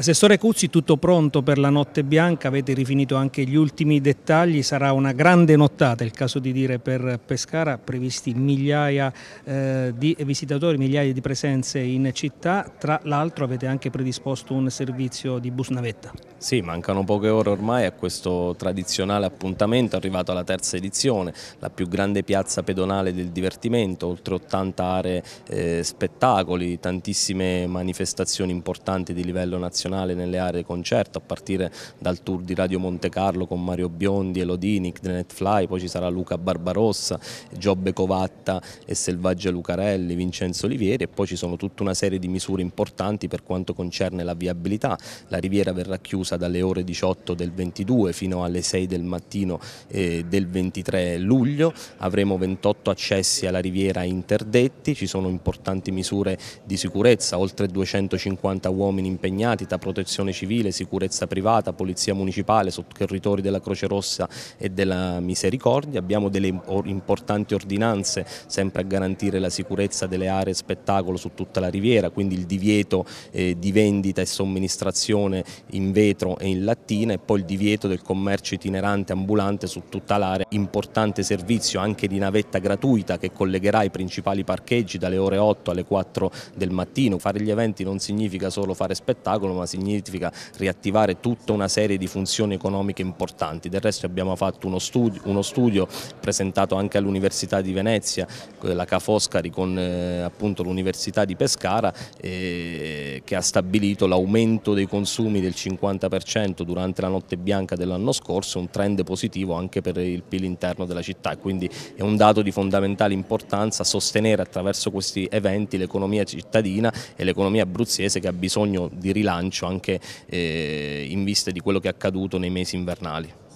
Assessore Cuzzi, tutto pronto per la notte bianca, avete rifinito anche gli ultimi dettagli, sarà una grande nottata, il caso di dire, per Pescara, previsti migliaia eh, di visitatori, migliaia di presenze in città, tra l'altro avete anche predisposto un servizio di bus navetta. Sì, mancano poche ore ormai a questo tradizionale appuntamento, arrivato alla terza edizione, la più grande piazza pedonale del divertimento, oltre 80 aree eh, spettacoli, tantissime manifestazioni importanti di livello nazionale nazionale nelle aree concerto, a partire dal tour di Radio Monte Carlo con Mario Biondi, Elodini, The Netfly, poi ci sarà Luca Barbarossa, Giobbe Covatta e Selvaggia Lucarelli, Vincenzo Olivieri e poi ci sono tutta una serie di misure importanti per quanto concerne la viabilità. La riviera verrà chiusa dalle ore 18 del 22 fino alle 6 del mattino eh, del 23 luglio, avremo 28 accessi alla riviera interdetti, ci sono importanti misure di sicurezza, oltre 250 uomini impegnati sanità, protezione civile, sicurezza privata, polizia municipale, sottoterritori della Croce Rossa e della Misericordia, abbiamo delle importanti ordinanze sempre a garantire la sicurezza delle aree spettacolo su tutta la riviera, quindi il divieto eh, di vendita e somministrazione in vetro e in lattina e poi il divieto del commercio itinerante ambulante su tutta l'area, importante servizio anche di navetta gratuita che collegherà i principali parcheggi dalle ore 8 alle 4 del mattino, fare gli eventi non significa solo fare spettacolo ma ma significa riattivare tutta una serie di funzioni economiche importanti. Del resto abbiamo fatto uno studio, uno studio presentato anche all'Università di Venezia, eh, la Ca' Foscari con eh, l'Università di Pescara eh, che ha stabilito l'aumento dei consumi del 50% durante la notte bianca dell'anno scorso, un trend positivo anche per il PIL interno della città, quindi è un dato di fondamentale importanza sostenere attraverso questi eventi l'economia cittadina e l'economia abruzzese che ha bisogno di rilancio bilancio anche eh, in vista di quello che è accaduto nei mesi invernali.